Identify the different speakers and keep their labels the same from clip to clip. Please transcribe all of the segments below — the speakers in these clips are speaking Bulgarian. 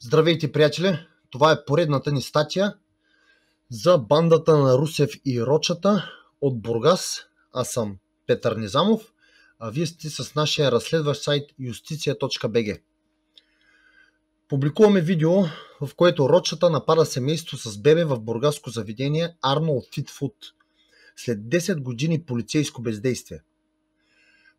Speaker 1: Здравейте, приятели! Това е поредната ни статия за бандата на Русев и Рочата от Бургас. Аз съм Петър Низамов, а вие сте с нашия разследващ сайт justicia.bg. Публикуваме видео, в което Рочата напада семейство с бебе в бургаско заведение Arnold Fit Food след 10 години полицейско бездействие –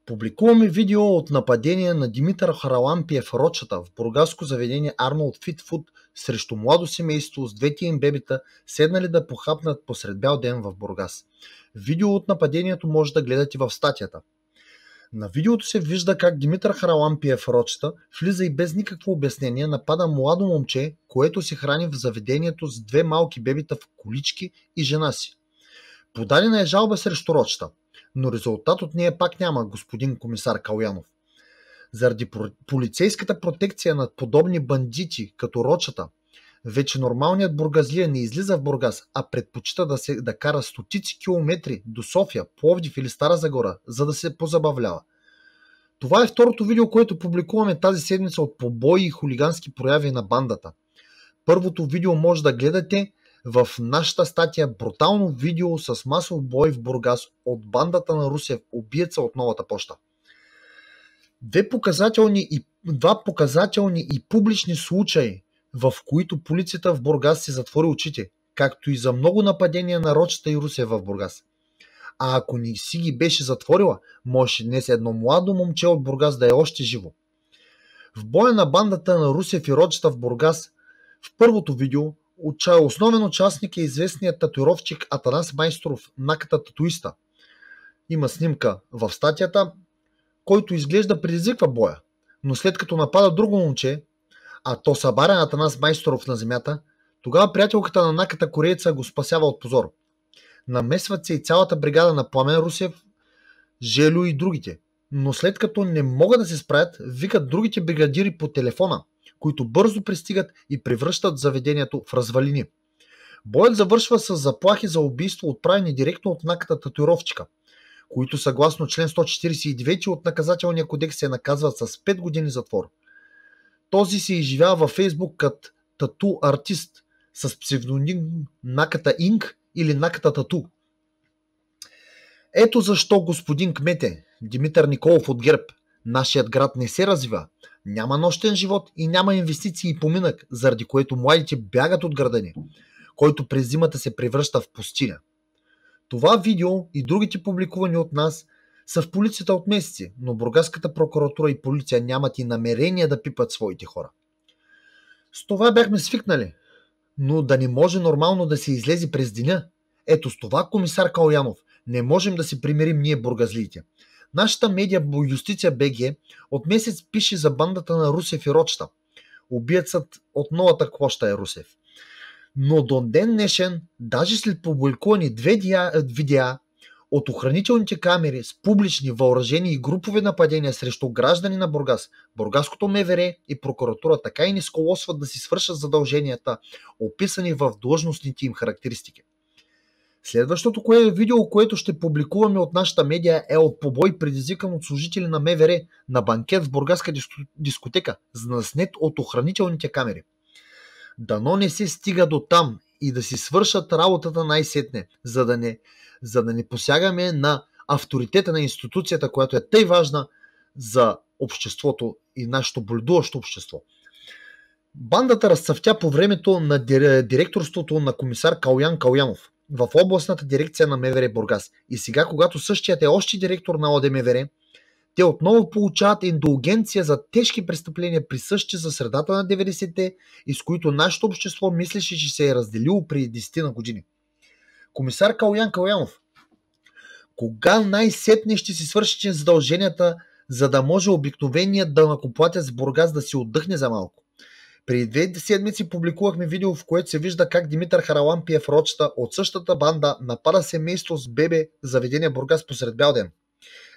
Speaker 1: Публикуваме видео от нападение на Димитър Харалампиев Рочата в бургаско заведение Арнолд Фитфуд срещу младо семейство с двете им бебета, седнали да похапнат посред бял ден в Бургас. Видео от нападението може да гледате в статията. На видеото се вижда как Димитър Харалампиев Рочата влиза и без никакво обяснение напада младо момче, което се храни в заведението с две малки бебета в колички и жена си. Подадена е жалба срещу рочата но резултат от нея пак няма, господин комисар Калянов. Заради полицейската протекция над подобни бандити, като рочата, вече нормалният бургазлия не излиза в Бургас, а предпочита да, се, да кара стотици километри до София, Пловдив или Стара Загора, за да се позабавлява. Това е второто видео, което публикуваме тази седмица от побои и хулигански прояви на бандата. Първото видео може да гледате в нашата статия брутално видео с масов бой в Бургас от бандата на Русев, убиеца от новата поща. Две показателни и, два показателни и публични случаи, в които полицията в Бургас си затвори очите, както и за много нападения на Рочета и Русев в Бургас. А ако не си ги беше затворила, можеше днес едно младо момче от Бургас да е още живо. В боя на бандата на Русев и Рочета в Бургас в първото видео Основен участник е известният татуировчик Атанас Майсторов, наката татуиста. Има снимка в статията, който изглежда предизвиква боя, но след като напада друго момче, а то събаря Атанас Майсторов на земята, тогава приятелката на наката корейца го спасява от позор. Намесват се и цялата бригада на Пламен Русев, Желю и другите. Но след като не могат да се справят, викат другите бригадири по телефона – които бързо пристигат и превръщат заведението в развалини. Боят завършва с заплахи за убийство, отправени директно от наката татуировчика, които съгласно член 149 от наказателния кодекс се наказват с 5 години затвор. Този се изживява във Фейсбук като тату артист с псевдоним Наката Инк или Наката Тату. Ето защо господин кмете Димитър Николов от ГЕРБ, нашият град не се развива, няма нощен живот и няма инвестиции и поминък, заради което младите бягат от града ни, който през зимата се превръща в пустиня. Това видео и другите публикувани от нас са в полицията от месеци, но Бургаската прокуратура и полиция нямат и намерение да пипат своите хора. С това бяхме свикнали, но да не може нормално да се излезе през деня. Ето с това, комисар Калянов, не можем да се примирим ние бургазлиите – Нашата медия Юстиция БГ от месец пише за бандата на Русев и Рочта. Убиецът от новата клоща е Русев. Но до ден днешен, даже след публикувани две е, видеа от охранителните камери с публични въоръжени и групови нападения срещу граждани на Бургас, Бургаското МВР и прокуратура така и не сколосват да си свършат задълженията, описани в длъжностните им характеристики. Следващото кое е видео, което ще публикуваме от нашата медия е от побой предизвикан от служители на МВР на банкет в бургаска дискотека, знаснет от охранителните камери. Дано не се стига до там и да си свършат работата най-сетне, за да не, за да не посягаме на авторитета на институцията, която е тъй важна за обществото и нашето блюдуващо общество. Бандата разцъфтя по времето на директорството на комисар Калян Калянов – в областната дирекция на МВР Бургас. И сега, когато същият е още директор на ОДМВР, те отново получават индулгенция за тежки престъпления, присъщи за средата на 90-те из които нашето общество мислеше, че се е разделило при 10 на години. Комисар Калуян Калуянов, кога най-сетне ще си свършите задълженията, за да може обикновеният с Бургас да си отдъхне за малко? При две седмици публикувахме видео, в което се вижда как Димитър в рочета от същата банда напада семейство с бебе заведение Бургас посред бял ден.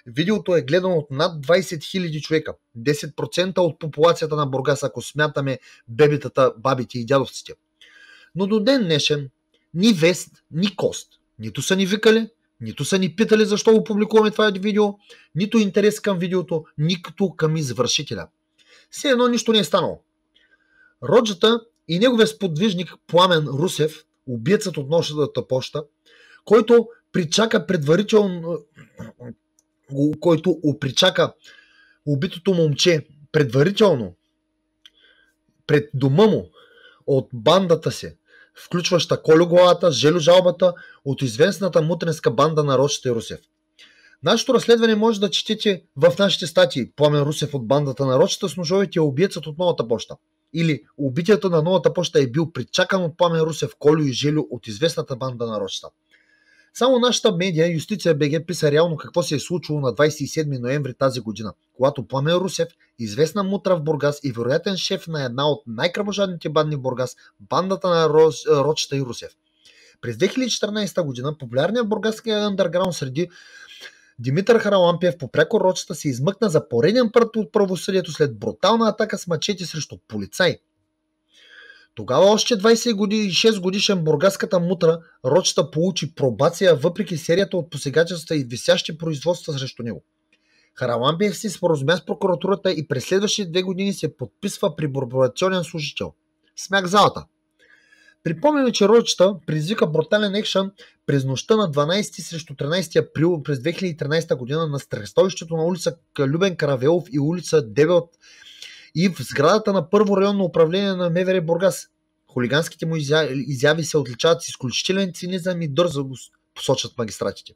Speaker 1: Видеото е гледано от над 20 000 човека, 10% от популацията на Бургас, ако смятаме бебетата, бабите и дядовците. Но до ден днешен ни вест, ни кост. Нито са ни викали, нито са ни питали защо го публикуваме това видео, нито интерес към видеото, нито към извършителя. Все едно нищо не е станало. Роджата и неговия сподвижник Пламен Русев, убиецът от нощната поща, който причака предварително който опричака убитото момче предварително пред дома му от бандата си, включваща Колю желюжалбата Желю Жалбата от известната мутренска банда на Рочите Русев. Нашето разследване може да четете в нашите статии Пламен Русев от бандата на Рочета с ножовете и убиецът от новата поща или убитието на новата почта е бил причакан от Пламен Русев, Колю и Желю от известната банда на Рочта. Само нашата медия Юстиция БГ писа реално какво се е случило на 27 ноември тази година, когато Пламен Русев, известна мутра в Бургас и вероятен шеф на една от най-кръвожадните банди в Бургас, бандата на Рочта и Русев. През 2014 година популярният бургаския андерграунд среди Димитър Харалампиев по прекорочета рочета се измъкна за пореден път от правосъдието след брутална атака с мачети срещу полицай. Тогава още 26 години, годишен бургаската мутра Рочета получи пробация въпреки серията от посегачества и висящи производства срещу него. Харалампиев си споразумя с прокуратурата и през следващите две години се подписва при бурбуляционен служител. Смяк залата. Припомняме, че Рочета предизвика брутален екшън през нощта на 12 срещу 13 април през 2013 година на стрестовището на улица Любен Каравелов и улица Дебелт и в сградата на първо районно управление на МВР Бургас. Хулиганските му изяви се отличават с изключителен цинизъм и дързавост, посочат магистратите.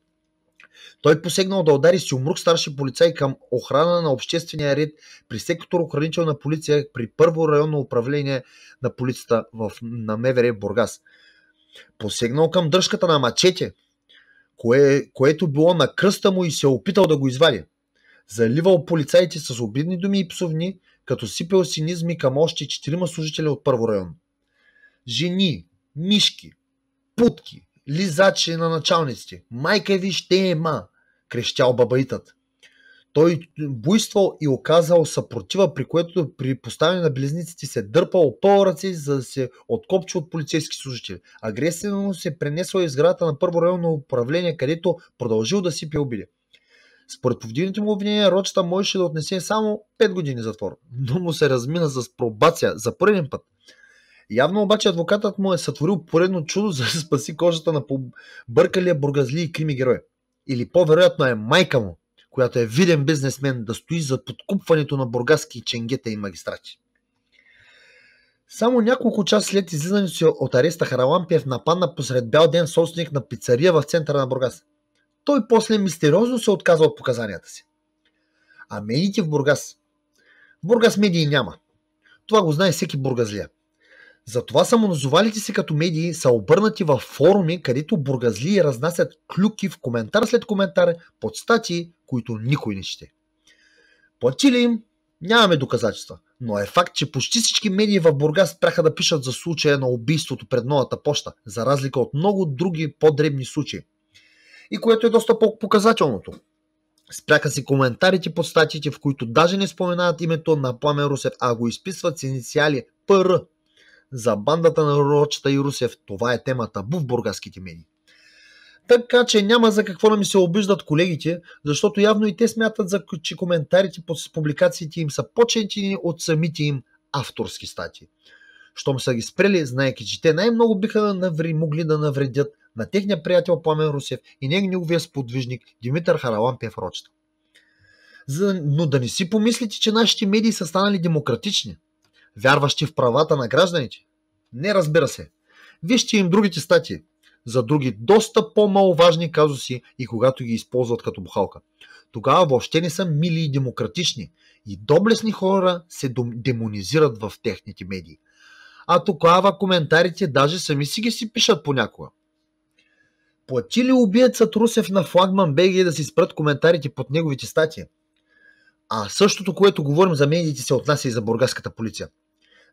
Speaker 1: Той посегнал да удари с умрук старши полицай към охрана на обществения ред при сектор охранителна полиция при първо районно управление на полицията в, на МВР Бургас. Посегнал към дръжката на мачете, кое, което било на кръста му и се е опитал да го извади. Заливал полицаите с обидни думи и псовни, като сипел синизми към още четирима служители от първо район. Жени, мишки, путки, Лизачи на началниците. Майка ви ще има, крещял бабаитът. Той буйствал и оказал съпротива, при което при поставяне на близниците се дърпал по ръце, за да се откопчи от полицейски служители. Агресивно се пренесла из сградата на първо районно управление, където продължил да си обиди. Според повдигнати му обвинения, рочета можеше да отнесе само 5 години затвор, но му се размина с пробация за първи път. Явно обаче адвокатът му е сътворил поредно чудо, за да спаси кожата на бъркалия бургазли и крими герой. Или по-вероятно е майка му, която е виден бизнесмен да стои за подкупването на бургаски ченгета и магистрати. Само няколко часа след излизането си от ареста Харалампиев нападна посред бял ден собственик на пицария в центъра на Бургас. Той после мистериозно се отказа от показанията си. А ами медиите в Бургас? В Бургас медии няма. Това го знае всеки бургазлия. Затова самоназовалите се като медии са обърнати във форуми, където бургазли разнасят клюки в коментар след коментар под статии, които никой не ще. Платили им, нямаме доказателства. Но е факт, че почти всички медии в Бургас спряха да пишат за случая на убийството пред новата поща, за разлика от много други по-дребни случаи. И което е доста по-показателното. Спряха си коментарите под статиите, в които даже не споменават името на Пламен Русев, а го изписват с инициали ПР за бандата на Рочета и Русев. Това е тема табу в бургаските медии. Така че няма за какво да ми се обиждат колегите, защото явно и те смятат, че коментарите под публикациите им са по-чентини от самите им авторски стати. Щом са ги спрели, знаеки, че те най-много биха наври, могли да навредят на техния приятел Пламен Русев и неговия сподвижник Димитър Харалампев Рочета. За... Но да не си помислите, че нашите медии са станали демократични. Вярващи в правата на гражданите? Не, разбира се. Вижте им другите статии за други доста по-маловажни казуси и когато ги използват като бухалка. Тогава въобще не са мили и демократични и доблесни хора се демонизират в техните медии. А тогава коментарите даже сами си ги си пишат понякога. Плати ли убиецът Русев на флагман БГ да си спрат коментарите под неговите статии? А същото, което говорим за медиите, се отнася и за бургаската полиция –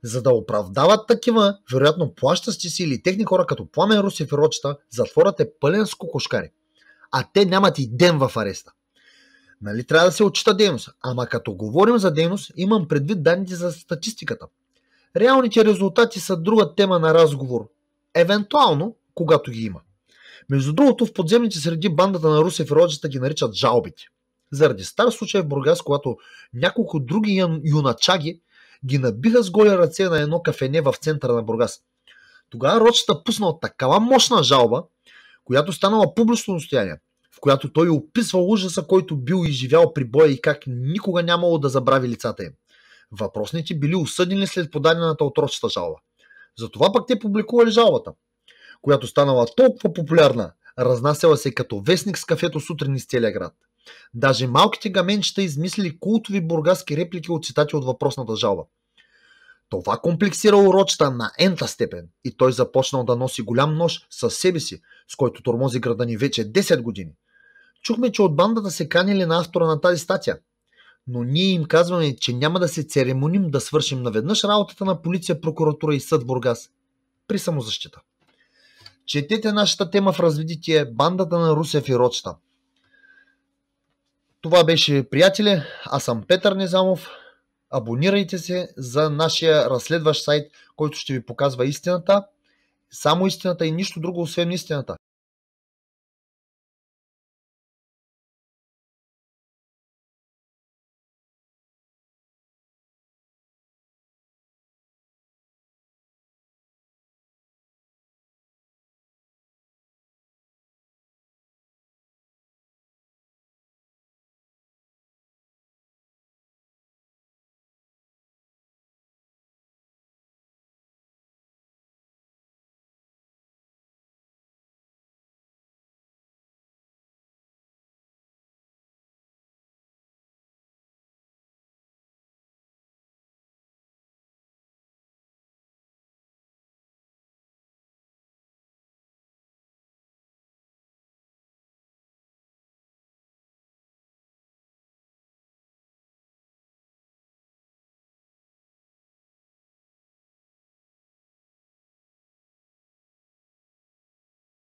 Speaker 1: за да оправдават такива, вероятно плащащи си или техни хора като Пламен Русев и Рочета, затворът е пълен с кокошкари. А те нямат и ден в ареста. Нали трябва да се отчита дейност? Ама като говорим за дейност, имам предвид данните за статистиката. Реалните резултати са друга тема на разговор. Евентуално, когато ги има. Между другото, в подземните среди бандата на Русев и Роджеста ги наричат жалбите. Заради стар случай в Бургас, когато няколко други юначаги ги набиха с голи ръце на едно кафене в центъра на Бургас. Тогава Рочета пуснал такава мощна жалба, която станала публично достояние, в която той описва ужаса, който бил изживял при боя и как никога нямало да забрави лицата им. Въпросните били осъдени след подадената от Рочета жалба. Затова пък те публикували жалбата, която станала толкова популярна, разнасяла се като вестник с кафето сутрин из целия град – Даже малките гаменчета измислили култови бургаски реплики от цитати от въпросната жалба. Това комплексира урочета на ента степен и той започнал да носи голям нож със себе си, с който тормози града ни вече 10 години. Чухме, че от бандата се канили на автора на тази статия. Но ние им казваме, че няма да се церемоним да свършим наведнъж работата на полиция, прокуратура и съд Бургас. При самозащита. Четете нашата тема в развитие Бандата на Русев и Рочта. Това беше, приятели. Аз съм Петър Незамов. Абонирайте се за нашия разследващ сайт, който ще ви показва истината. Само истината и нищо друго, освен истината.